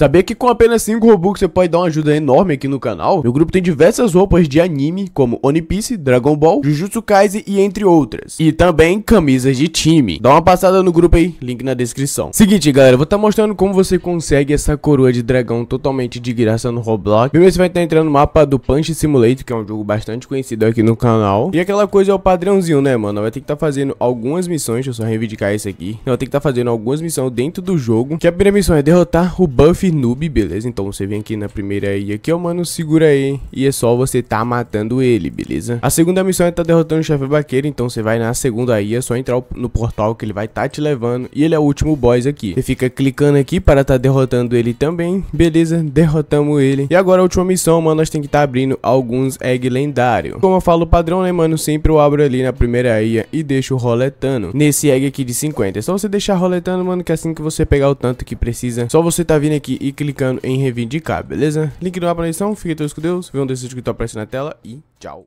Saber que com apenas 5 Robux você pode dar uma ajuda enorme aqui no canal? Meu grupo tem diversas roupas de anime, como One Piece, Dragon Ball, Jujutsu Kaisen e entre outras. E também camisas de time. Dá uma passada no grupo aí, link na descrição. Seguinte, galera, vou estar tá mostrando como você consegue essa coroa de dragão totalmente de graça no Roblox. Primeiro você vai estar tá entrando no mapa do Punch Simulator, que é um jogo bastante conhecido aqui no canal. E aquela coisa é o padrãozinho, né, mano? Vai ter que estar tá fazendo algumas missões, deixa eu só reivindicar esse aqui. Vai ter que estar tá fazendo algumas missões dentro do jogo. Que a primeira missão é derrotar o Buff noob, beleza? Então você vem aqui na primeira ilha aqui, ó, mano, segura aí. E é só você tá matando ele, beleza? A segunda missão é tá derrotando o chefe vaqueiro, então você vai na segunda ilha, é só entrar no portal que ele vai tá te levando. E ele é o último boss aqui. Você fica clicando aqui para tá derrotando ele também, beleza? Derrotamos ele. E agora a última missão, mano, nós tem que tá abrindo alguns egg lendário. Como eu falo padrão, né, mano, sempre eu abro ali na primeira ia e deixo roletando. Nesse egg aqui de 50. É só você deixar roletando, mano, que é assim que você pegar o tanto que precisa, só você tá vindo aqui e clicando em reivindicar, beleza? Link na descrição. fique todos com Deus, Vejam um desses que aparece na tela e tchau.